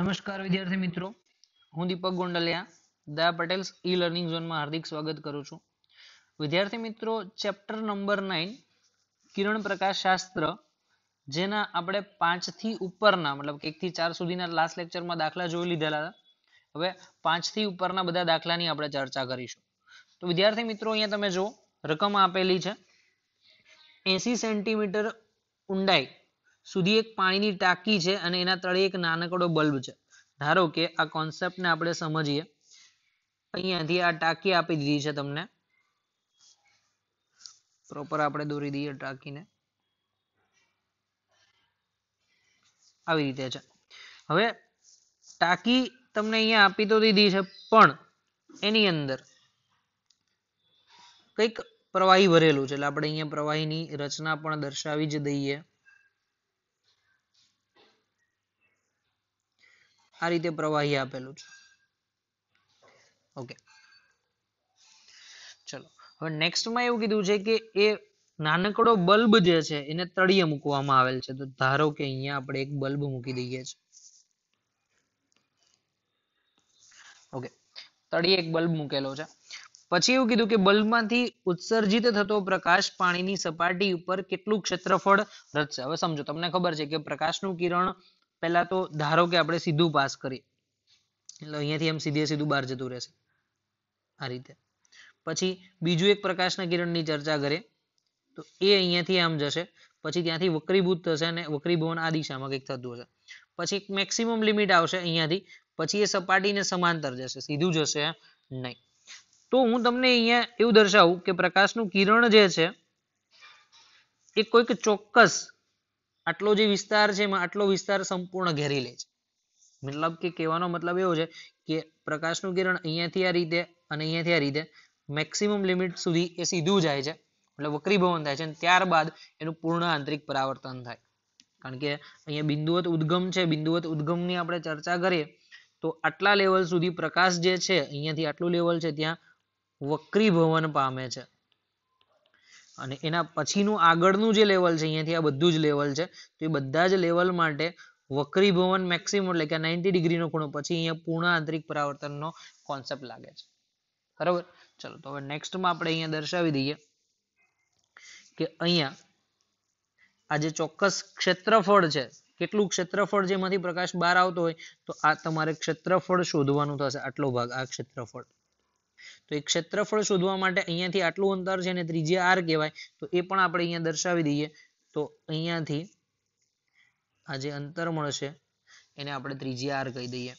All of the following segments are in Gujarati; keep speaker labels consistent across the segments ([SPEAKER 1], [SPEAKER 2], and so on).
[SPEAKER 1] નમસ્કાર વિદ્યાર્થી મિત્રો હું દીપક ગોંડલિયા દયા પટેલ ઈ લર્નિંગ ઝોનમાં હાર્દિક સ્વાગત કરું છું વિદ્યાર્થી મિત્રો ચેપ્ટર નંબર નાઇન કિરણ પ્રકાશ શાસ્ત્ર જેના આપણે પાંચથી ઉપરના મતલબ એકથી ચાર સુધીના લાસ્ટ લેક્ચરમાં દાખલા જોઈ લીધેલા હતા હવે પાંચથી ઉપરના બધા દાખલાની આપણે ચર્ચા કરીશું તો વિદ્યાર્થી મિત્રો અહીંયા તમે જો રકમ આપેલી છે એસી સેન્ટીમીટર ઊંડાઈ સુધી એક પાણીની ટાંકી છે અને એના તળે એક નાનકડો બલ્બ છે ધારો કે આ કોન્સેપ્ટને આપણે સમજીએ અહીંયાથી આ ટાંકી આપી દીધી છે તમને પ્રોપર આપણે દોરી દઈએ ટાંકીને આવી રીતે છે હવે ટાંકી તમને અહીંયા આપી તો દીધી છે પણ એની અંદર કંઈક પ્રવાહી ભરેલું છે એટલે આપણે અહીંયા પ્રવાહીની રચના પણ દર્શાવી જ દઈએ આ રીતે પ્રવાહી આપેલું છે ઓકે ચલો હવે નેક્સ્ટમાં એવું કીધું છે કે એ નાનકડો બલ્બ જે છે એને તળિયે મૂકવામાં આવેલ છે તો ધારો કે અહીંયા આપણે એક બલ્બ મૂકી દઈએ છીએ ઓકે તળિયે એક બલ્બ મૂકેલો છે પછી એવું કીધું કે બલ્બમાંથી ઉત્સર્જિત થતો પ્રકાશ પાણીની સપાટી ઉપર કેટલું ક્ષેત્રફળ રચશે હવે સમજો તમને ખબર છે કે પ્રકાશનું કિરણ પહેલા તો ધારો કે આપણે સીધું પાસ કરીએ એટલે અહીંયાથી એમ સીધે સીધું બહાર જતું રહેશે આ રીતે પછી બીજું એક પ્રકાશના કિરણની ચર્ચા કરીએ તો એ અહીંયાથી આમ જશે પછી ત્યાંથી વક્રીભૂત થશે અને વક્રીભવન આ દિશામાં કંઈક થતું હશે પછી એક મેક્સિમમ લિમિટ આવશે અહીંયાથી પછી એ સપાટીને સમાંતર જશે સીધું જશે નહીં તો હું તમને અહીંયા એવું દર્શાવું કે પ્રકાશનું કિરણ જે છે એ કોઈક ચોક્કસ આટલો જે વિસ્તાર છે એમાં આટલો વિસ્તાર સંપૂર્ણ ઘેરી લે છે મતલબ કે કહેવાનો મતલબ એવો છે કે પ્રકાશનું કિરણ અહીંયાથી આ રીતે અને અહીંયાથી આ રીતે મેક્સિમમ લિમિટ સુધી એ સીધું જાય છે એટલે વક્રીભવન થાય છે અને ત્યારબાદ એનું પૂર્ણ આંતરિક પરાવર્તન થાય કારણ કે અહીંયા બિંદુવત ઉદ્ગમ છે બિંદુવત ઉદ્ગમની આપણે ચર્ચા કરીએ તો આટલા લેવલ સુધી પ્રકાશ જે છે અહીંયાથી આટલું લેવલ છે ત્યાં વક્રીભવન પામે છે અને એના પછીનું આગળનું જે લેવલ છે અહીંયાથી આ બધું જ લેવલ છે તો એ બધા જ લેવલ માટે વક્રી ભવન મેક્સિમમ એટલે કે નાઇન્ટી ડિગ્રીનો ખૂણો પછી અહીંયા પૂર્ણ આંતરિક પરાવર્તનનો કોન્સેપ્ટ લાગે છે બરાબર ચલો તો હવે નેક્સ્ટમાં આપણે અહીંયા દર્શાવી દઈએ કે અહીંયા આ જે ચોક્કસ ક્ષેત્રફળ છે કેટલું ક્ષેત્રફળ જેમાંથી પ્રકાશ બહાર આવતો હોય તો આ તમારે ક્ષેત્રફળ શોધવાનું થશે આટલો ભાગ આ ક્ષેત્રફળ તો એ ક્ષેત્રફળ શોધવા માટે અહીંયાથી આટલું અંતર છે અને ત્રિજ્યા આર કહેવાય તો એ પણ આપણે અહીંયા દર્શાવી દઈએ તો અહીંયાથી આ જે અંતર મળશે એને આપણે ત્રિજ્યા આર કહી દઈએ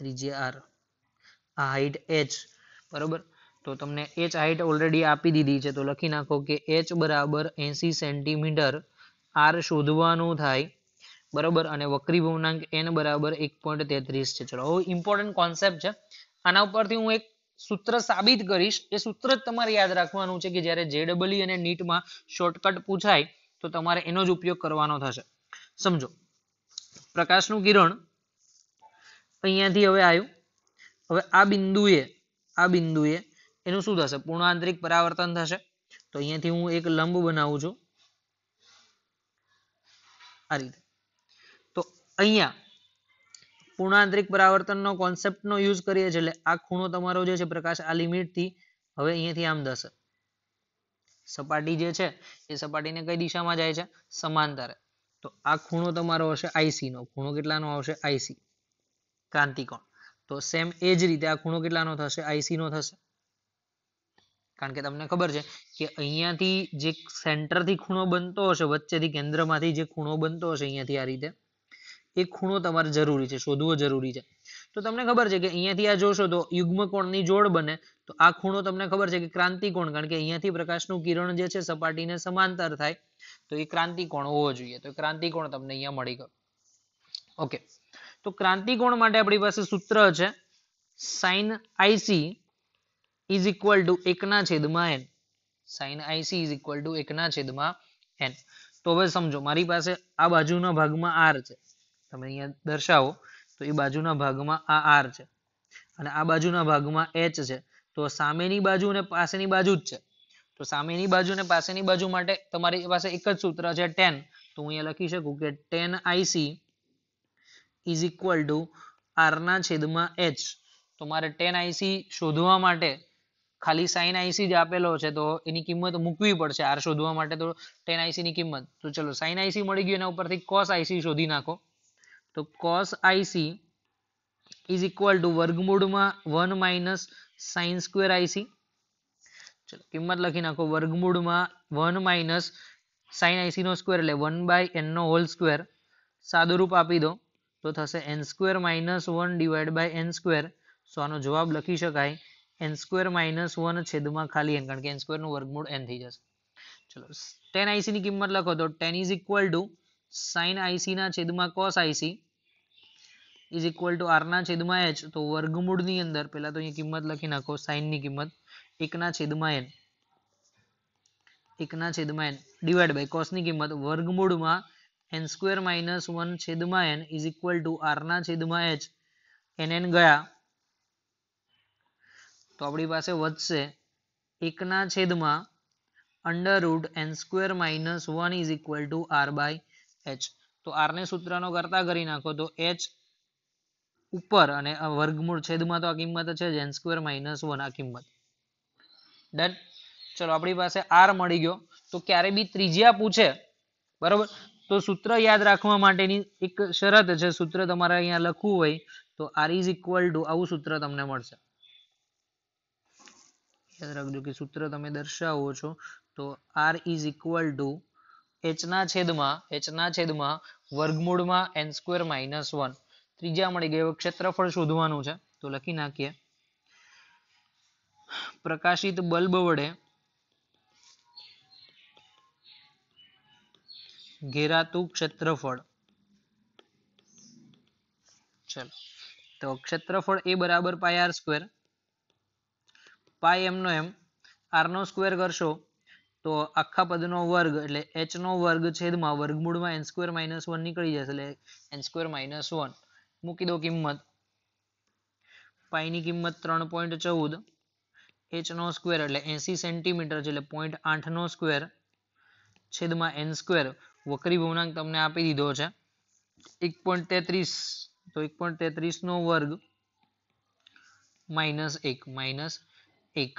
[SPEAKER 1] ત્રિજ્યા આર આ હાઈટ એચ બરોબર તો તમને એચ હાઈટ ઓલરેડી આપી દીધી છે તો લખી નાખો કે એચ બરાબર એસી સેન્ટીમીટર આર શોધવાનું થાય બરોબર અને વક્રી ભવનાંક એન બરાબર એક પોઈન્ટ તેત્રીસ છે ચલો હવે ઇમ્પોર્ટન્ટ કોન્સેપ્ટ છે આના ઉપરથી હું એક સૂત્ર સાબિત કરીશ એ સૂત્ર જ તમારે યાદ રાખવાનું છે કે જ્યારે જેડબલી અને નીટમાં શોર્ટકટ પૂછાય તો તમારે એનો જ ઉપયોગ કરવાનો થશે સમજો પ્રકાશનું કિરણ અહીંયાથી હવે આવ્યું હવે આ બિંદુએ આ બિંદુએ એનું શું થશે પૂર્ણ આંતરિક પરાવર્તન થશે તો અહીંયાથી હું એક લંબ બનાવું છું આ રીતે તો અહીંયા પૂર્ણાંતરિક પરાવર્તનનો કોન્સેપ્ટનો યુઝ કરીએ છીએ એટલે આ ખૂણો તમારો જે છે પ્રકાશ આ લિમિટથી હવે અહીંયાથી આમ થશે સપાટી જે છે એ સપાટીને કઈ દિશામાં જાય છે સમાંતરે તો આ ખૂણો તમારો હશે આઈસી નો ખૂણો કેટલાનો આવશે આઈસી ક્રાંતિકોણ તો સેમ એ જ રીતે આ ખૂણો કેટલાનો થશે આઈસી નો થશે કારણ કે તમને ખબર છે કે અહીંયાથી જે સેન્ટરથી ખૂણો બનતો હશે વચ્ચેથી કેન્દ્રમાંથી જે ખૂણો બનતો હશે અહીંયાથી આ રીતે એ ખૂણો તમારે જરૂરી છે શોધવો જરૂરી છે તો તમને ખબર છે કે અહીંયાથી આ જોશો તો યુગ્મ કોણની જોડ બને તો આ ખૂણો તમને ખબર છે કે ક્રાંતિ કોણ કારણ કે અહીંયાથી પ્રકાશનું કિરણ જે છે સપાટીને સમાંતર થાય તો એ ક્રાંતિ કોણ હોવો જોઈએ તો ક્રાંતિ કોણ તમને અહીંયા મળી ગયો ઓકે તો ક્રાંતિ કોણ માટે આપણી પાસે સૂત્ર છે sine IC is equal to એકના છેદમાં N sine IC is equal to એકના છેદમાં એન તો હવે સમજો મારી પાસે આ બાજુના ભાગમાં આર છે તમે અહીંયા દર્શાવો તો એ બાજુના ભાગમાં આ આર છે અને આ બાજુના ભાગમાં એચ છે તો સામેની બાજુ અને પાસેની બાજુ જ છે તો સામેની બાજુ અને પાસેની બાજુ માટે તમારી પાસે એક જ સૂત્ર છે ટેન તો હું અહીંયા લખી શકું કે tan IC is equal to આરના છેદમાં એચ તો મારે ટેન આઈસી શોધવા માટે ખાલી સાઈન આઈસી જ આપેલો છે તો એની કિંમત મૂકવી પડશે આર શોધવા માટે તો ટેન આઈસી ની કિંમત તો ચલો સાઈન આઈસી મળી ગયું એના ઉપરથી કોસ આઈસી શોધી નાખો તો cos IC is equal to વર્ગમૂળમાં one minus sine square IC ચલો કિંમત લખી નાખો વર્ગમૂળમાં વન માઇનસ સાઇન આઈસીનો સ્ક્વેર એટલે વન બાય એનનો હોલ સ્ક્વેર સાદુરૂપ આપી દો તો થશે N square minus one divide by N square so આનો જવાબ લખી શકાય એન સ્ક્વેર માઇનસ વન છેદમાં ખાલી એન કારણ કે એન સ્ક્વેરનું વર્ગમૂળ એન થઈ જશે ચલો ટેન આઈસીની કિંમત લખો તો tan is equal to sin ic ના છેદમાં cos ic is equal to r ના છેદમાં h તો વર્ગમૂળ ની અંદર પહેલા તો અહીંયા કિંમત લખી નાખો sin ની કિંમત એક ના છેદમાં એન એક ના છેદમાં એન ડિવાઈડ બાય cos ની કિંમત વર્ગમૂળમાં એન square માઇનસ વન છેદમાં N is equal to r ના છેદમાં h એન એન ગયા તો આપણી પાસે વધશે એકના છેદમાં under root N square minus one is equal to R by H તો આરને સૂત્રનો કરતા કરી નાખો તો એચ ઉપર અને વર્ગમૂળ છેદમાં તો આ કિંમત છે જેન સ્ક્વેર માઇનસ વન આ કિંમત ડન ચલો આપણી પાસે આર મળી ગયો તો ક્યારે બી ત્રિજ્યા પૂછે બરોબર તો સૂત્ર યાદ રાખવા માટેની એક શરત છે સૂત્ર તમારે અહીંયા લખવું હોય તો આર ઇઝ ઇક્વલ ટુ આવું સૂત્ર તમને મળશે યાદ રાખજો કે સૂત્ર તમે દર્શાવો છો તો આર ઇઝ ઇક્વલ ટુ એચના છેદમાં એચના છેદમાં વર્ગમૂળમાં એન સ્કવેર માઇનસ વન ત્રીજા મળી ગયો ક્ષેત્રફળ શોધવાનું છે તો લખી નાખીએ પ્રકાશિત બલ્બ વડે ઘેરાતું ક્ષેત્રફળ ચલો તો ક્ષેત્રફળ એ બરાબર પાય આર સ્ક્વેર પાય એમનો એમ આરનો સ્ક્વેર કરશો તો આખા પદનો વર્ગ એટલે એચ નો વર્ગ છેદમાં વર્ગમૂળમાં એન સ્ક્વેર માઇનસ વન નીકળી જશે એટલે એન સ્ક્વેર માઇનસ વન મૂકી દો કિંમત પાઈની કિંમત ત્રણ પોઈન્ટ ચૌદ એચ નો સ્ક્વેર એટલે એસી સેન્ટીમીટર છે એટલે પોઈન્ટ આઠ નો સ્ક્વેર છેદમાં એન સ્ક્વેર વક્રી ભવનાંક તમને આપી દીધો છે એક પોઈન્ટ તેત્રીસ તો એક પોઈન્ટ તેત્રીસ નો વર્ગ માઇનસ એક માઇનસ એક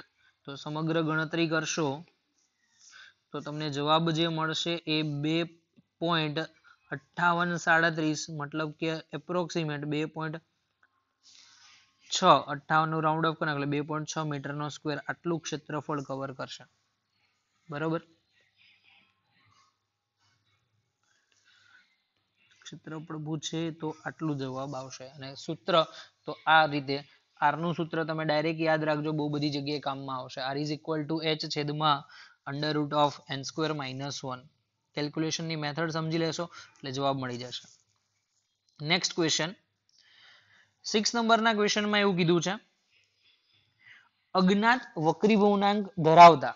[SPEAKER 1] તો સમગ્ર ગણતરી કરશો તો તમને જવાબ જે મળશે એ બે પોઈન્ટ અઠ્ઠાવન સાડત્રીસ મતલબ કે એપ્રોક્સિમેટ બે પોઈન્ટ છ અઠ્ઠાવનનું રાઉન્ડ ઓફ કરે બે પોઈન્ટ છ મીટરનો સ્ક્વેર આટલું ક્ષેત્રફળ કવર કરશે બરોબર ક્ષેત્રફળ પૂછે તો આટલું જવાબ આવશે અને સૂત્ર તો આ રીતે આરનું સૂત્ર તમે ડાયરેક્ટ યાદ રાખજો બહુ બધી જગ્યાએ કામમાં આવશે R is equal to H છેદમાં under root of N square minus one કેલ્ક્યુલેશનની મેથડ સમજી લેશો એટલે જવાબ મળી જશે નેક્સ્ટ ક્વેશ્ચન સિક્સ નંબરના ક્વેશ્ચનમાં એવું કીધું છે અજ્ઞાત વક્રી ભવનાંક ધરાવતા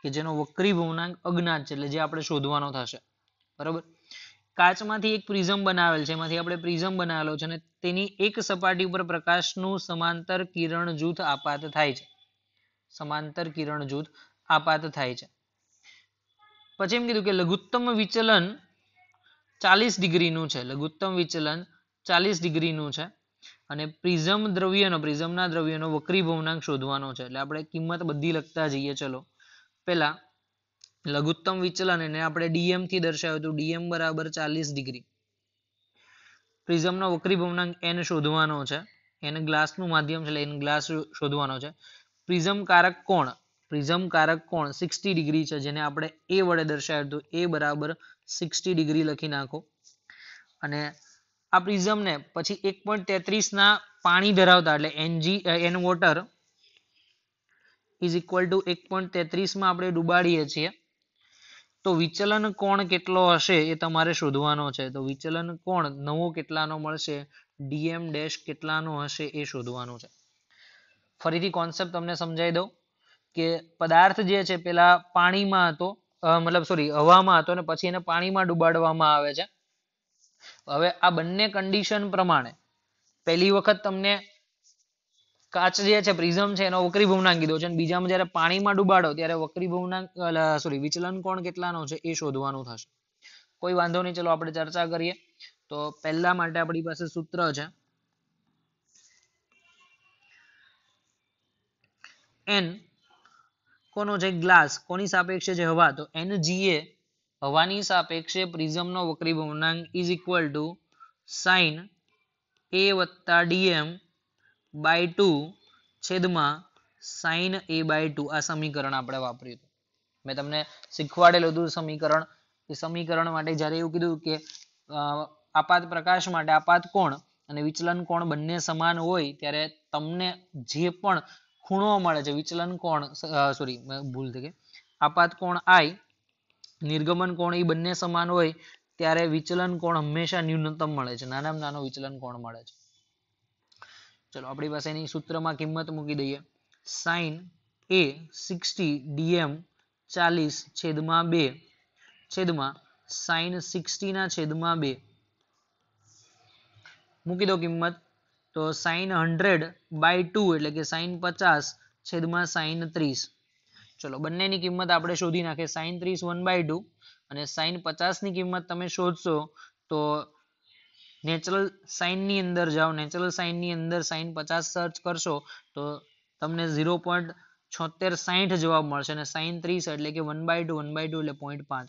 [SPEAKER 1] કે જેનો વક્રી ભવનાંક અજ્ઞાત છે એટલે જે આપણે શોધવાનો થશે બરોબર કાચમાંથી એક પ્રિઝમ બનાવેલ છે એમાંથી આપણે પ્રિઝમ બનાવેલો છે અને તેની એક સપાટી ઉપર પ્રકાશનું સમાંતર કિરણ જૂથ આપાત થાય છે સમાંતર કિરણ જૂથ આપાત થાય છે પછી એમ કીધું કે લઘુત્તમ વિચલન ચાલીસ ડિગ્રીનું છે લઘુત્તમ વિચલન ચાલીસ ડિગ્રીનું છે અને પ્રિઝમ દ્રવ્યનો પ્રિઝમના દ્રવ્યનો વક્રી ભવનાંક શોધવાનો છે એટલે આપણે કિંમત બધી લખતા જઈએ ચલો પહેલા લઘુત્તમ વિચલન એને આપણે ડીએમ થી દર્શાવ્યું હતું ડીએમ બરાબર ચાલીસ ડિગ્રી પ્રિઝમનો વક્રી ભવનાંક એન શોધવાનો છે એને ગ્લાસનું માધ્યમ છે એટલે એને ગ્લાસ શોધવાનો છે પ્રિઝમ કારક કોણ પ્રિઝમ કારક કોણ સિક્સટી ડિગ્રી છે જેને આપણે એ વડે દર્શાવ્યું હતું એ બરાબર સિક્સટી ડિગ્રી લખી નાખો અને આ પ્રિઝમને પછી એક પોઈન્ટ તેત્રીસના પાણી ધરાવતા એટલે NG N water is equal to એક પોઈન્ટ તેત્રીસમાં આપણે ડુબાડીએ છીએ તો વિચલન કોણ કેટલો હશે એ તમારે શોધવાનો છે તો વિચલન કોણ નવો કેટલાનો મળશે ડીએમ ડેશ કેટલાનો હશે એ શોધવાનો છે ફરીથી કોન્સેપ્ટ તમને સમજાવી દઉં કે પદાર્થ જે છે પેલા પાણીમાં હતો મતલબ sorry હવામાં હતો અને પછી એને પાણીમાં ડુબાડવામાં આવે છે હવે આ બંને condition પ્રમાણે પહેલી વખત તમને કાચ જે છે prism છે એનો વક્રી ભવનાંક કીધો છે અને બીજામાં જયારે પાણીમાં ડુબાડો ત્યારે વક્રી ભવનાંક sorry વિચલન કોણ કેટલાનો છે એ શોધવાનું થશે કોઈ વાંધો નહીં ચલો આપણે ચર્ચા કરીએ તો પહેલા માટે આપણી પાસે સૂત્ર છે n કોનો છે glass કોની સાપેક્ષે છે હવા તો Ng એ હવાની સાપેક્ષે prism no વક્રી ભવનાંક is equal to વત્તા dm by two છેદમાં sin a by two આ સમીકરણ આપણે વાપર્યું મેં તમને શીખવાડેલું હતું સમીકરણ એ સમીકરણ માટે જ્યારે એવું કીધું કે આપાત પ્રકાશ માટે આપાત કોણ અને વિચલન કોણ બંને સમાન હોય ત્યારે તમને જે પણ ખૂણો મળે છે વિચલન કોણ સોરી ભૂલ થઈ ગઈ આપાત કોણ આઈ નિર્ગમન કોણ એ બંને સમાન હોય ત્યારે વિચલન કોણ હંમેશા ન્યૂનતમ મળે છે નાનામાં નાનો વિચલન કોણ મળે છે ચલો આપણી પાસે એની સૂત્રમાં કિંમત મૂકી દઈએ સાઈન એ સિક્સટી ડીએમ ચાલીસ છેદમાં બે છેદમાં સાઈન સિક્સટીના છેદમાં બે મૂકી દો કિંમત તો સાઈન હંડ્રેડ બાય ટુ એટલે કે સાઈન પચાસ છેદમાં સાઈન ત્રીસ ચલો બંનેની કિંમત આપણે શોધી નાખીએ સાઈન ત્રીસ વન બાય ટુ અને સાઈન પચાસની કિંમત તમે શોધશો તો નેચરલ સાઇનની અંદર જાઓ નેચરલ સાઇનની અંદર સાઈન પચાસ સર્ચ કરશો તો તમને ઝીરો પોઈન્ટ છોતેર સાહીઠ જવાબ મળશે અને સાઈન ત્રીસ એટલે કે one by two one by two એટલે પોઈન્ટ પાંચ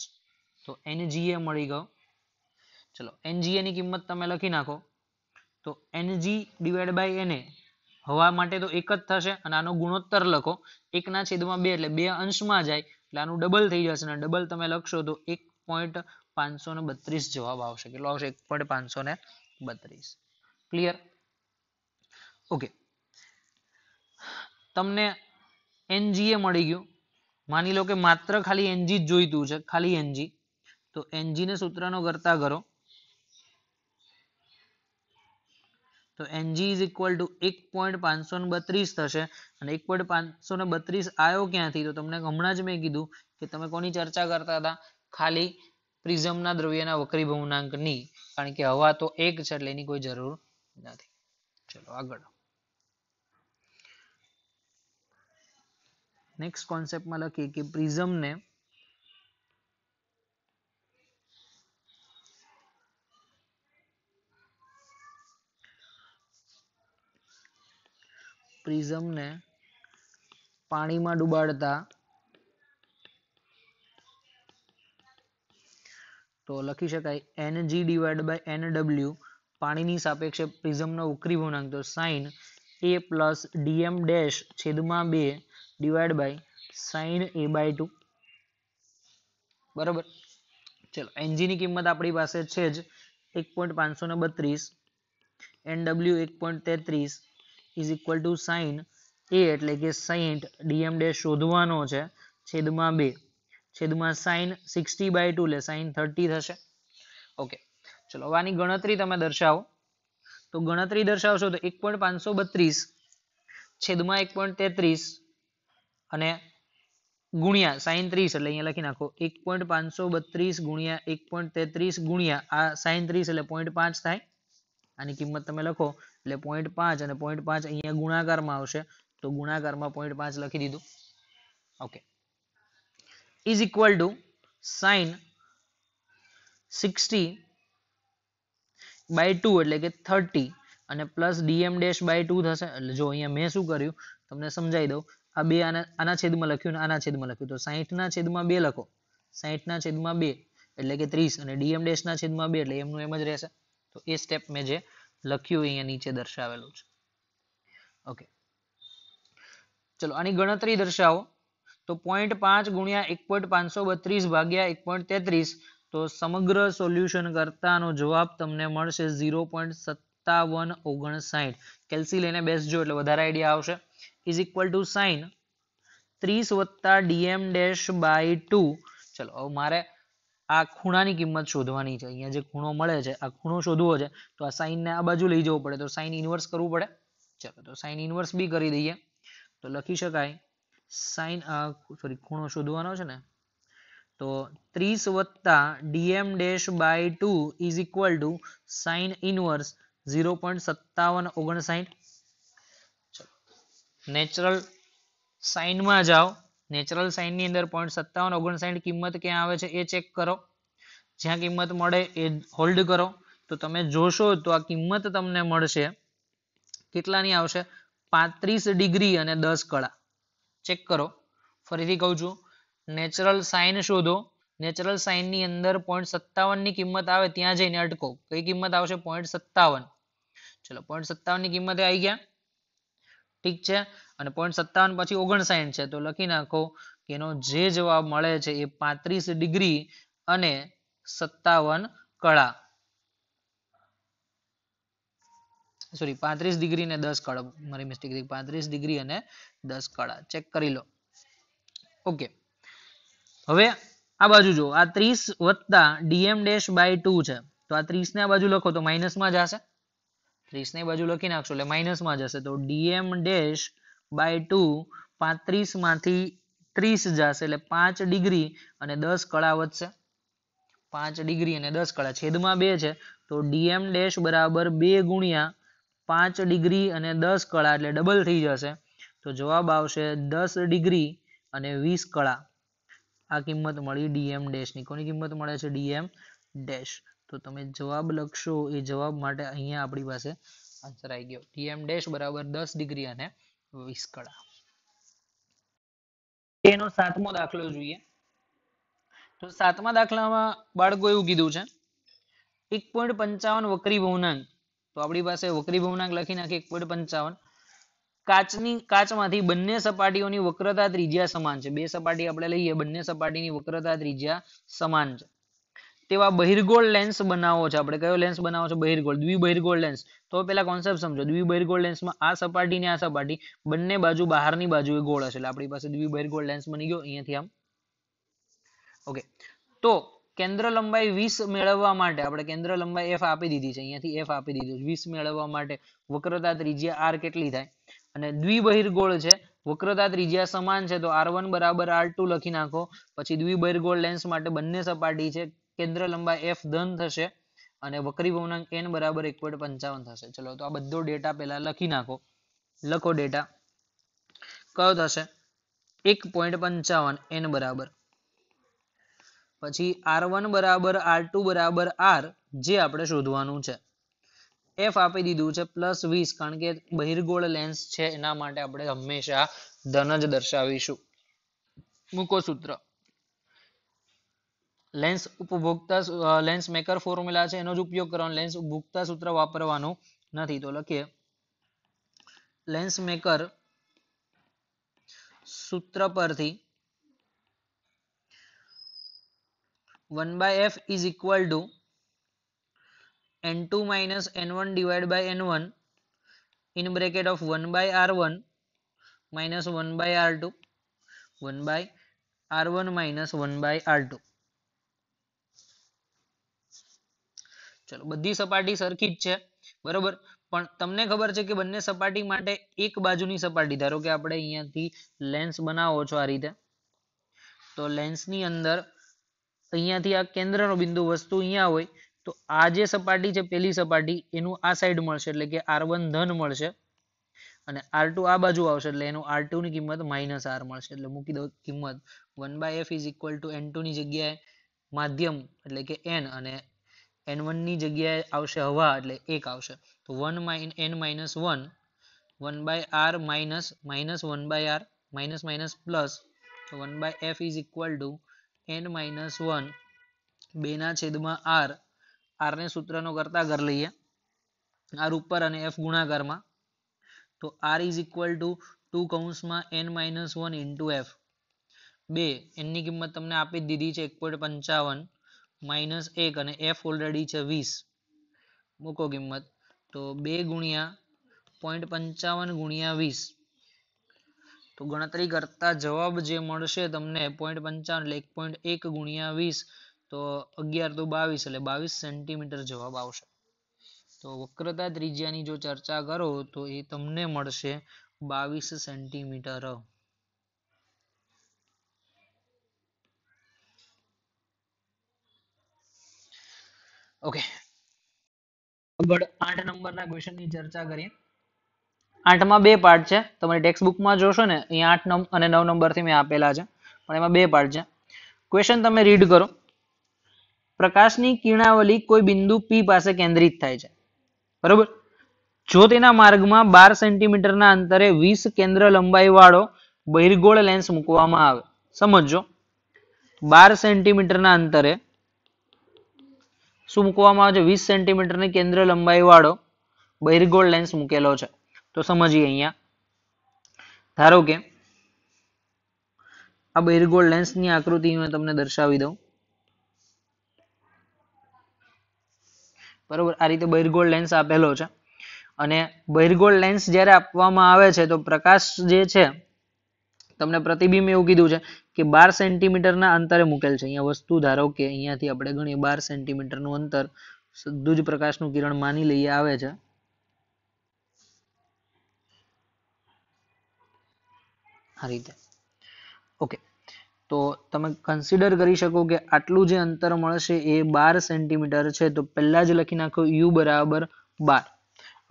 [SPEAKER 1] તો એનજીએ મળી ગયો ચલો એનજીએની કિંમત તમે લખી નાખો તો એનજી ડિવાઈડ બાય એને હવા માટે તો એક જ થશે અને આનો ગુણોત્તર લખો એકના છેદમાં બે એટલે બે અંશમાં જાય એટલે આનું ડબલ થઈ જશે અને ડબલ તમે લખશો તો એક પોઈન્ટ પાંચસો ને બત્રીસ જવાબ આવશે કેટલો આવશે એક પોઈન્ટ પાંચસો ને બત્રીસ ક્લિયર ઓકે તમને એનજીએ મળી ગયું માની લો કે માત્ર ખાલી એનજી જ જોઈતું છે ખાલી એનજી તો Ng ને સૂત્રનો કરતા કરો તો Ng is equal to એક point પાંચસો ને બત્રીસ થશે અને એક point પાંચસો ને બત્રીસ આવ્યો ક્યાંથી તો તમને હમણાં જ મેં કીધું કે તમે કોની ચર્ચા કરતા હતા ખાલી પ્રિઝમના દ્રવ્યના વક્રી ભવનાંકની કારણ કે હવા તો એક છે એટલે એની કોઈ જરૂર નથી ચલો આગળ નેક્સ્ટ કોન્સેપ્ટમાં લખીએ કે પ્રિઝમને પ્રિઝમને પાણીમાં ડુબાડતા તો લખી શકાય NG divide by N W પાણીની સાપેક્ષે પ્રિઝમનો ઉકરી ગુણાંક તો sine A plus DM dash છેદમાં બે divide by sine A by two બરાબર ચલો એનજીની કિંમત આપણી પાસે છે જ એક પોઈન્ટ પાંચસો ને બત્રીસ એન ડબલ્યુ એક પોઈન્ટ તેત્રીસ is equal to sine A એટલે કે સાઈઠ ડીએમ ડેશ શોધવાનો છે છેદમાં બે છેદમાં સાઇન સિક્સટી બાય ટુ એટલે સાઇન થર્ટી થશે ઓકે ચલો હવે આની ગણતરી તમે દર્શાવો તો ગણતરી દર્શાવશો તો એક પોઈન્ટ પાંચસો બત્રીસ છેદમાં એક પોઈન્ટ તેત્રીસ અને ગુણ્યા સાઈન ત્રીસ એટલે અહીંયા લખી નાખો એક પોઈન્ટ પાંચસો બત્રીસ ગુણ્યા એક પોઈન્ટ તેત્રીસ ગુણ્યા આ સાઈન ત્રીસ એટલે પોઈન્ટ પાંચ થાય આની કિંમત તમે લખો એટલે point પાંચ અને point પાંચ અહીંયા ગુણાકારમાં આવશે તો ગુણાકારમાં point પાંચ લખી દીધું okay is equal to sin sixty by two એટલે કે થર્ટી અને plus DM dash by two થશે એટલે જો અહીંયા મેં શું કર્યું તમને સમજાવી દઉં આ બે આના આના છેદમાં લખ્યું ને આના છેદમાં લખ્યું તો સાહીઠના છેદમાં બે લખો સાહીઠના છેદમાં બે એટલે કે ત્રીસ અને ડીએમ ડેશના છેદમાં બે એટલે એમનું એમ જ રહેશે તો એ સ્ટેપ મેં જે લખ્યું અહીંયા નીચે દર્શાવેલું છે ઓકે ચલો આની ગણતરી દર્શાવો તો પોઈન્ટ પાંચ ગુણ્યા એક પોઈન્ટ પાંચસો બત્રીસ ભાગ્યા એક પોઈન્ટ તેત્રીસ તો સમગ્ર સોલ્યુશન કરતાનો જવાબ તમને મળશે ઝીરો પોઈન્ટ સત્તાવન ઓગણસાઠ કેલ્સી લઈને બેસજો એટલે વધારે આઈડિયા આવશે ઇઝ ઇક્વલ ટુ સાઇન ત્રીસ વત્તા ડીએમ ડેશ બાય ટુ ચલો મારે આ ખૂણાની કિંમત શોધવાની છે અહીંયા જે ખૂણો મળે છે આ ખૂણો શોધવો છે તો આ સાઈનને આ બાજુ લઈ જવું પડે તો સાઈન ઇન્વર્સ કરવું પડે ચાલો તો સાઈન ઇન્વર્સ બી કરી દઈએ તો લખી શકાય સાઈન સોરી ખૂણો શોધવાનો છે ને તો ત્રીસ વત્તા DM dash by two is equal to sine inverse zero point સત્તાવન ઓગણસાઠ નેચરલ સાઇનમાં જાઓ natural sign અંદર point સત્તાવન ઓગણસાઠ કિંમત ક્યાં આવે છે એ check કરો જ્યાં કિંમત મળે એ hold કરો તો તમે જોશો તો આ કિંમત તમને મળશે કેટલાની આવશે પાંત્રીસ degree અને દસ કળા check કરો ફરીથી કહું છું નેચરલ સાઇન શોધો નેચરલ સાઇનની અંદર પોઈન્ટ સત્તાવન ની કિંમત આવે ત્યાં જઈને અટકો કઈ કિંમત આવશે પોઈન્ટ સત્તાવન ચલો પોઈન્ટ સત્તાવન ની કિંમતે આવી ગયા ઠીક છે અને point સત્તાવન પછી ઓગણસાઠ છે તો લખી નાખો કે એનો જે જવાબ મળે છે એ પાંત્રીસ ડિગ્રી અને સત્તાવન કળા સોરી પાંત્રીસ ડિગ્રી ને દસ કળા મારી મિસ્ટેક થઈ પાંત્રીસ ડિગ્રી અને દસ કળા ચેક કરી લો ઓકે હવે આ બાજુ જો આ ત્રીસ વત્તા ડીએમ ડેશ બાય ટુ છે તો આ ત્રીસ ને આ બાજુ લખો તો માઇનસમાં જશે ત્રીસ ને બાજુ લખી નાખશો એટલે માઇનસમાં જશે તો ડીએમ ડેશ બાય ટુ પાંત્રીસ માંથી ત્રીસ જશે એટલે પાંચ ડિગ્રી અને દસ કળા વધશે પાંચ ડિગ્રી અને દસ કળા છેદમાં બે છે તો dm ડેશ બરાબર બે ગુણ્યા પાંચ ડિગ્રી અને દસ કળા એટલે ડબલ થઈ જશે તો જવાબ આવશે દસ ડિગ્રી અને વીસ કળા આ કિંમત મળી dm dash ની કોની કિંમત મળે છે dm ડેશ તો તમે જવાબ લખશો એ જવાબ માટે અહીંયા આપણી પાસે આન્સર આવી ગયો ડીએમ ડેશ બરાબર દસ ડિગ્રી અને વિસ્કળા એનો સાતમો દાખલો જોઈએ તો સાતમા દાખલામાં બાળકો એવું કીધું છે એક પોઈન્ટ પંચાવન વક્રી ભવનાંક તો આપણી પાસે વક્રી ભવનાંક લખી નાખીએ એક પોઈન્ટ પંચાવન કાચની કાચમાંથી બંને સપાટીઓની વક્રતા ત્રિજ્યા સમાન છે બે સપાટી આપણે લઈએ બંને સપાટીની વક્રતા ત્રિજ્યા સમાન છે તેવા બહિર્ગોળ લેન્સ બનાવો છો આપણે કયો લેન્સ બનાવો છો બહિર્ગોળ દ્વિબહિર્ગોળ લેન્સ તો પેલા કોન્સેપ્ટ સમજો દ્વિબહિર્ગોળ લેન્સમાં આ સપાટી ને આ સપાટી બંને બાજુ બહારની બાજુ એ ગોળ હશે એટલે આપણી પાસે દ્વિબહિર્ગોળ લેન્સ બની ગયો અહીંયાથી આમ ઓકે તો કેન્દ્ર લંબાઈ વીસ મેળવવા માટે આપણે કેન્દ્ર લંબાઈ એફ આપી દીધી છે અહીંયાથી એફ આપી દીધું વીસ મેળવવા માટે વક્રતા ત્રિજ્યા આર કેટલી થાય અને દ્વિબહિર્ગોળ છે વક્રતા ત્રિજ્યા સમાન છે તો આર વન બરાબર આર ટુ લખી નાખો પછી દ્વિબહિર્ગોળ લેન્સ માટે બંને સપાટી છે કેન્દ્ર લંબાઈ એફ ધન થશે અને વક્રી ભવનાંક એન બરાબર એક થશે ચલો તો આ બધો ડેટા પહેલા લખી નાખો લખો ડેટા કયો થશે એક એન બરાબર પછી આર વન બરાબર આર ટુ બરાબર આર જે આપણે શોધવાનું છે એફ આપી દીધું છે પ્લસ વીસ કારણ કે બહિર્ગોળ લેન્સ છે એના માટે આપણે હંમેશા ધન જ દર્શાવીશું મૂકો સૂત્ર લેન્સ ઉપભોક્તા લેન્સ મેકર ફોર્મ્યુલા છે એનો જ ઉપયોગ કરવાનો લેન્સ ઉપભોક્તા સૂત્ર વાપરવાનું નથી તો લખીએ લેન્સ મેકર સૂત્ર પરથી one by F is equal to N two minus N one divide by N one in bracket of one by R one minus one by R two one by R one minus one by R two ચલો બધી સપાટી સરખી જ છે બરોબર પણ તમને ખબર છે કે બંને સપાટી માટે એક બાજુની સપાટી ધારો કે આપણે અહીંયાથી લેન્સ બનાવો છો આ રીતે તો લેન્સની અંદર અહીંયાથી આ કેન્દ્રનો બિંદુ વસ્તુ અહીંયા હોય તો આ જે સપાટી છે પેલી સપાટી એનું આ સાઈડ મળશે એટલે કે આર વન ધન મળશે અને આર ટુ આ બાજુ આવશે એટલે એનું આર ની કિંમત માઇનસ આર મળશે એટલે મૂકી દો કિંમત one by F is equal to N ની જગ્યાએ માધ્યમ એટલે કે એન અને n one ની જગ્યાએ આવશે હવા એટલે એક આવશે તો n minus one one by r minus minus one by r minus minus plus one by f is equal to n minus one બે ના છેદમાં r r ને સૂત્રનો કરતાગર લઈએ r ઉપર અને f ગુણાકારમાં તો r is equal to two કૌંસમાં n minus one into f બે n ની કિંમત તમને આપી જ દીધી છે એક point પંચાવન માઇનસ એક અને એફ ઓલરેડી છે વીસ મૂકો કિંમત તો બે ગુણ્યા પોઈન્ટ પંચાવન ગુણ્યા વીસ તો ગણતરી કરતા જવાબ જે મળશે તમને પોઈન્ટ પંચાવન એટલે એક પોઈન્ટ એક ગુણ્યા વીસ તો અગિયાર તો બાવીસ એટલે બાવીસ સેન્ટીમીટર જવાબ આવશે તો વક્રતા ત્રિજ્યાની જો ચર્ચા કરો તો એ તમને મળશે બાવીસ સેન્ટીમીટર ઓકે આગળ આઠ નંબરના ક્વેશ્ચનની ચર્ચા કરીએ આઠમાં બે પાર્ટ છે તમારી ટેક્સ્ટ બુકમાં જોશો ને અહીંયા આઠ નંબર અને નવ નંબરથી મેં આપેલા છે પણ એમાં બે પાર્ટ છે ક્વેશ્ચન તમે રીડ કરો પ્રકાશની કિરણાવલી કોઈ બિંદુ પી પાસે કેન્દ્રિત થાય છે બરોબર જો તેના માર્ગમાં બાર સેન્ટીમીટરના અંતરે વીસ કેન્દ્ર લંબાઈવાળો બહિર્ગોળ લેન્સ મૂકવામાં આવે સમજો બાર સેન્ટીમીટરના અંતરે શું મૂકવામાં આવે છે વીસ સેન્ટીમીટરની કેન્દ્ર લંબાઈવાળો બહિર્ગોળ લેન્સ મૂકેલો છે તો સમજીએ અહીંયા ધારો કે આ બહિર્ગોળ લેન્સની આકૃતિ હું તમને દર્શાવી દઉં બરોબર આ રીતે બહિર્ગોળ લેન્સ આપેલો છે અને બહિર્ગોળ લેન્સ જ્યારે આપવામાં આવે છે તો પ્રકાશ જે છે તમને પ્રતિબિંબ એવું કીધું છે કે બાર સેન્ટીમીટરના અંતરે મૂકેલ છે અહીંયા વસ્તુ ધારો કે અહીંયાથી આપણે ગણીએ બાર સેન્ટીમીટરનું અંતર દુજ પ્રકાશનું કિરણ માની લઈએ આવે છે આ રીતે ઓકે તો તમે કન્સિડર કરી શકો કે આટલું જે અંતર મળશે એ બાર સેન્ટીમીટર છે તો પહેલા જ લખી નાખો યુ બરાબર બાર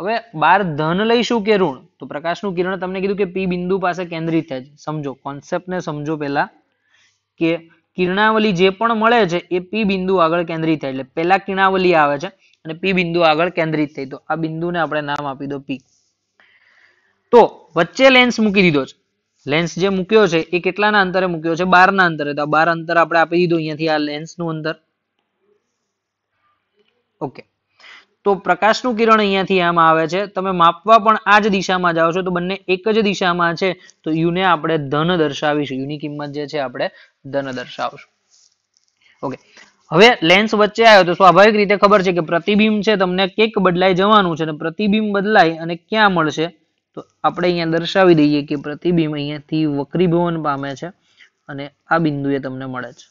[SPEAKER 1] હવે બાર ધન લઈશું કે ઋણ તો પ્રકાશનું કિરણ તમને કીધું કે પી બિંદુ પાસે કેન્દ્રિત થાય છે સમજો કોન્સેપ્ટને સમજો પહેલા કે કિરણાવલી જે પણ મળે છે એ પી બિંદુ આગળ કેન્દ્રિત થાય એટલે પેલા કિરણાવલી આવે છે અને પી બિંદુ આગળ કેન્દ્રિત થઈ તો આ બિંદુને આપણે નામ આપી દો પી તો વચ્ચે લેન્સ મૂકી દીધો છે લેન્સ જે મૂક્યો છે એ કેટલાના અંતરે મૂક્યો છે બાર ના અંતરે તો બાર અંતર આપણે આપી દીધું અહીંયાથી આ લેન્સ નું અંતર ઓકે તો પ્રકાશનું કિરણ અહીંયાથી આમ આવે છે તમે માપવા પણ આ જ દિશામાં જાઓ છો તો બંને એક જ દિશામાં છે તો યુને આપણે ધન દર્શાવીશું યુની કિંમત જે છે આપણે ધન દર્શાવશું ઓકે હવે લેન્સ વચ્ચે આવ્યો તો સ્વાભાવિક રીતે ખબર છે કે પ્રતિબિંબ છે તમને કેક બદલાઈ જવાનું છે અને પ્રતિબિંબ બદલાય અને ક્યાં મળશે તો આપણે અહીંયા દર્શાવી દઈએ કે પ્રતિબિંબ અહીંયાથી વક્રીભવન પામે છે અને આ બિંદુએ તમને મળે છે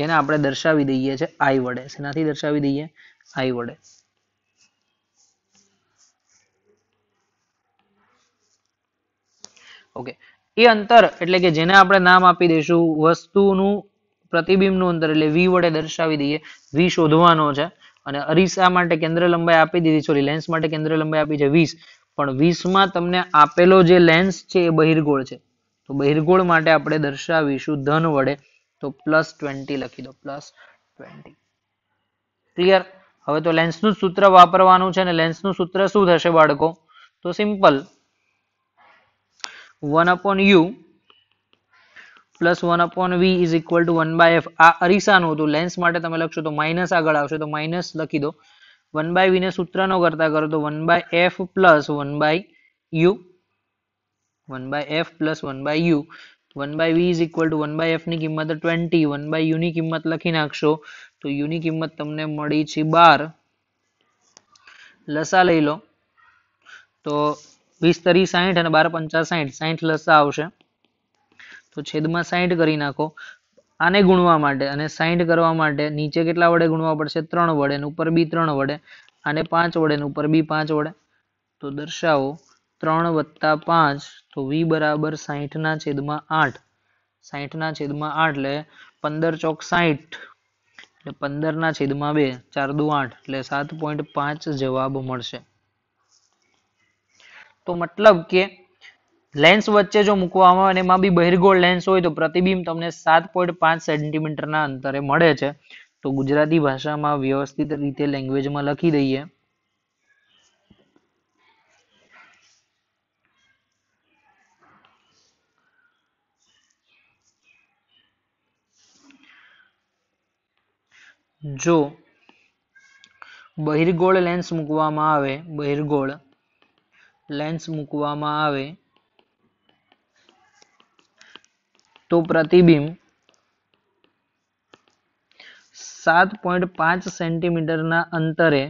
[SPEAKER 1] જેને આપણે દર્શાવી દઈએ છે આઈ વડે શેનાથી દર્શાવી દઈએ I વડે ઓકે એ અંતર એટલે કે જેને આપણે નામ આપી દઈશું વસ્તુનું પ્રતિબિંબનું અંતર એટલે વી વડે દર્શાવી દઈએ વી શોધવાનો છે અને અરીસા માટે કેન્દ્ર લંબાઈ આપી દીધી સોરી લેન્સ માટે કેન્દ્ર લંબાઈ આપી છે વીસ પણ માં તમને આપેલો જે લેન્સ છે એ બહિર્ગોળ છે તો બહિર્ગોળ માટે આપણે દર્શાવીશું ધન વડે તો પ્લસ ટ્વેન્ટી લખી દો પ્લસ ટ્વેન્ટી ક્લિયર હવે તો લેન્સનું સૂત્ર વાપરવાનું છે અને લેન્સનું સૂત્ર શું થશે બાળકો તો simple one upon U plus one upon V is equal to one by F આ અરીસાનું હતું લેન્સ માટે તમે લખશો તો માઇનસ આગળ આવશે તો માઇનસ લખી દો વન બાય વીને સૂત્રનો કરતા કરો તો one by F plus one by U one by F plus one by U one by V is equal to one by એફની કિંમત ટ્વેન્ટી વન બાય યુની કિંમત લખી નાખશો તો યુની કિંમત તમને મળી છે બાર લસા લઈ લો તો વીસ તરી સાહીઠ અને બાર પંચા સાહીઠ સાહીઠ લસા આવશે તો છેદમાં સાહીઠ કરી નાખો આને ગુણવા માટે અને સાહીઠ કરવા માટે નીચે કેટલા વડે ગુણવા પડશે ત્રણ વડે અને ઉપર બી ત્રણ વડે આને પાંચ વડે અને ઉપર બી પાંચ વડે તો દર્શાવો ત્રણ વત્તા પાંચ તો વી બરાબર સાહીઠના છેદમાં આઠ સાહીઠના છેદમાં આઠ એટલે પંદર ચોક સાહીઠ એટલે પંદરના છેદમાં બે ચાર દુ આઠ એટલે સાત પોઈન્ટ પાંચ જવાબ મળશે તો મતલબ કે લેન્સ વચ્ચે જો મૂકવામાં આવે અને એમાં બી બહિર્ગોળ લેન્સ હોય તો પ્રતિબિંબ તમને સાત પોઈન્ટ પાંચ સેન્ટીમીટરના અંતરે મળે છે તો ગુજરાતી ભાષામાં વ્યવસ્થિત રીતે લેંગ્વેજમાં લખી દઈએ જો બહિર્ગોળ લેન્સ મૂકવામાં આવે બહિર્ગોળ લેન્સ મૂકવામાં આવે તો પ્રતિબિંબ સાત પોઈન્ટ પાંચ સેન્ટીમીટરના અંતરે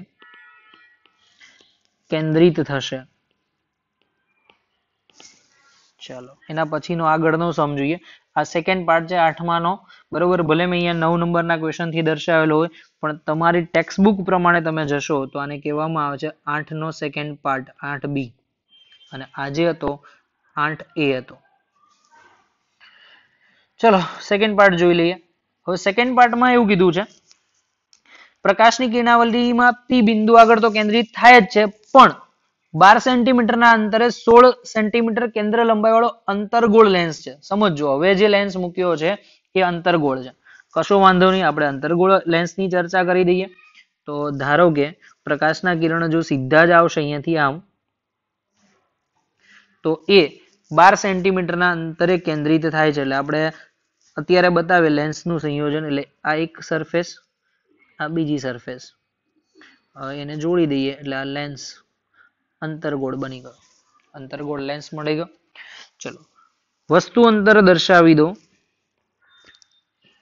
[SPEAKER 1] કેન્દ્રિત થશે ચાલો એના પછીનો આગળનો સમ આ સેકન્ડ પાર્ટ છે આઠમાનો બરોબર ભલે મેં અહીંયા નવ નંબરના ક્વેશ્ચનથી દર્શાવેલો હોય પણ તમારી ટેક્સ્ટ બુક પ્રમાણે તમે જશો તો આને કહેવામાં આવે છે આઠનો સેકન્ડ પાર્ટ આઠ બી અને આજે હતો આઠ એ હતો ચલો સેકન્ડ પાર્ટ જોઈ લઈએ હવે સેકન્ડ પાર્ટમાં એવું કીધું છે પ્રકાશની કિરણાવલીમાં પી બિંદુ આગળ તો કેન્દ્રિત થાય જ છે પણ બાર સેન્ટીમીટરના અંતરે સોળ સેન્ટીમીટર કેન્દ્ર લંબાઈ વાળો અંતરગોળ લેન્સ છે સમજો હવે જે લેન્સ મૂક્યો છે એ અંતરગોળ છે કશો વાંધો નહીં આપણે અંતરગોળ લેન્સની ચર્ચા કરી દઈએ તો ધારો કે પ્રકાશના કિરણ જો સીધા જ આવશે અહીંયાથી આમ તો એ બાર સેન્ટીમીટરના અંતરે કેન્દ્રિત થાય છે એટલે આપણે અત્યારે બતાવે લેન્સનું સંયોજન એટલે આ એક સરફેસ આ બીજી સરફેસ એને જોડી દઈએ એટલે આ લેન્સ અંતરગોળ બની ગયો અંતરગોળ લેન્સ મળી ગયો ચલો વસ્તુ અંતર દર્શાવી દો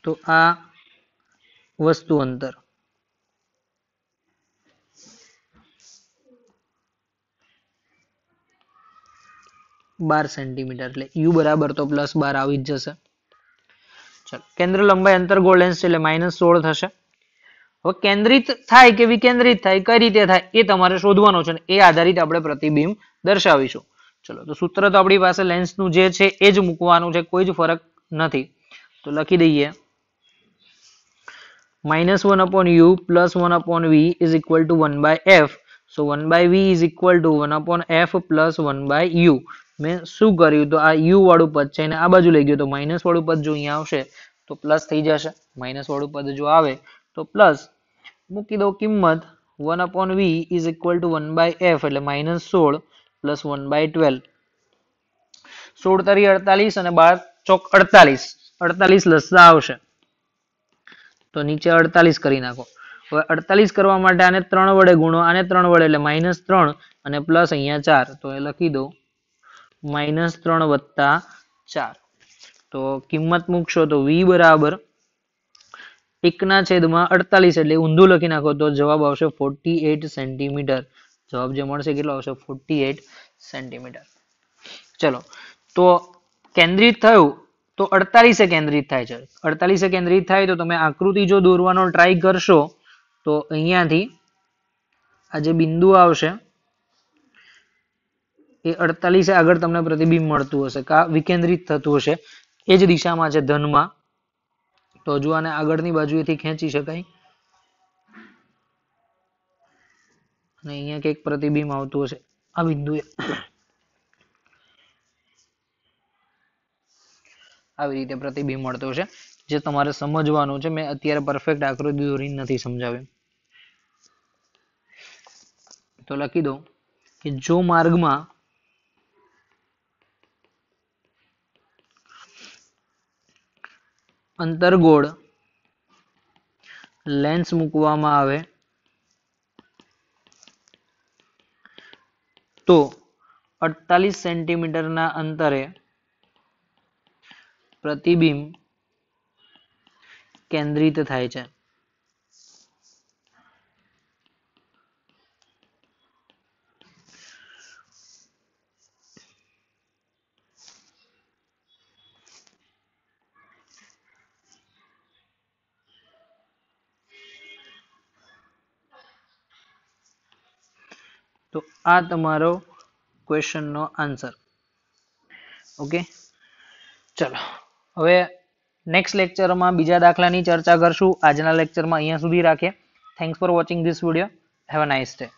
[SPEAKER 1] તો આ વસ્તુ અંતર 12 સેન્ટીમીટર એટલે u બરાબર તો +12 આવી જ જશે ચલ કેન્દ્ર લંબાઈ અંતરગોળ લેન્સ એટલે -16 થશે હવે કેન્દ્રિત થાય કે વિકેન્દ્રિત થાય કઈ રીતે થાય એ તમારે શોધવાનો છે એ આધારિત આપણે પ્રતિબિંબ દર્શાવીશું ચલો તો સૂત્ર તો આપણી પાસે લેન્સનું જે છે એ જ મૂકવાનું છે કોઈ જ ફરક નથી તો લખી દઈએ minus one upon U plus one upon V is equal to one by F so one by V is equal to one upon F plus one by U મેં શું કર્યું તો આ યુ વાળું પદ છે અને આ બાજુ લઈ ગયું તો માઇનસ વાળું પદ જો અહીંયા આવશે તો પ્લસ થઈ જશે માઇનસ વાળું પદ જો આવે તો પ્લસ મૂકી દો કિંમત one upon V is equal to one by F એટલે માઇનસ સોળ પ્લસ વન બાય ટ્વેલ્વ સોળ તરી અડતાલીસ અને બાર ચોક અડતાલીસ અડતાલીસ લસદા આવશે તો નીચે અડતાલીસ કરી નાખો હવે અડતાલીસ કરવા માટે આને ત્રણ વડે ગુણો આને ત્રણ વડે એટલે માઇનસ ત્રણ અને પ્લસ અહીંયા ચાર તો એ લખી દો માઇનસ ત્રણ વત્તા ચાર તો કિંમત મૂકશો તો વી બરાબર એકના છેદમાં અડતાલીસ એટલે ઊંધું લખી નાખો તો જવાબ આવશે ફોર્ટી એટ સેન્ટીમીટર જવાબ જે મળશે કેટલો આવશે ફોર્ટી એટ સેન્ટીમીટર ચલો તો કેન્દ્રિત થયું તો અડતાલીસે કેન્દ્રિત થાય છે અડતાલીસે કેન્દ્રિત થાય તો તમે આકૃતિ જો દોરવાનો ટ્રાય કરશો તો અહીંયાથી આ જે બિંદુ આવશે એ અડતાલીસે આગળ તમને પ્રતિબિંબ મળતું હશે કા વિકેન્દ્રિત થતું હશે એ જ દિશામાં છે ધનમાં તો હજુ આને આગળની બાજુએથી ખેંચી શકાય અને અહીંયા કંઈક પ્રતિબિંબ આવતું હશે આ બિંદુએ આવી રીતે પ્રતિબિંબ મળતો છે જે તમારે સમજવાનું છે મેં અત્યારે પરફેક્ટ આકૃતિ દોરીને નથી સમજાવ્યું તો લખી દો કે જો માર્ગમાં અંતરગોળ લેન્સ મૂકવામાં આવે તો અડતાલીસ સેન્ટીમીટરના અંતરે પ્રતિબિંબ કેન્દ્રિત થાય છે આ તમારો ક્વેશ્ચનનો આન્સર ઓકે ચલો હવે નેક્સ્ટ લેક્ચરમાં બીજા દાખલાની ચર્ચા કરશું આજના લેક્ચરમાં અહીંયા સુધી રાખીએ thanks for watching this video have a nice day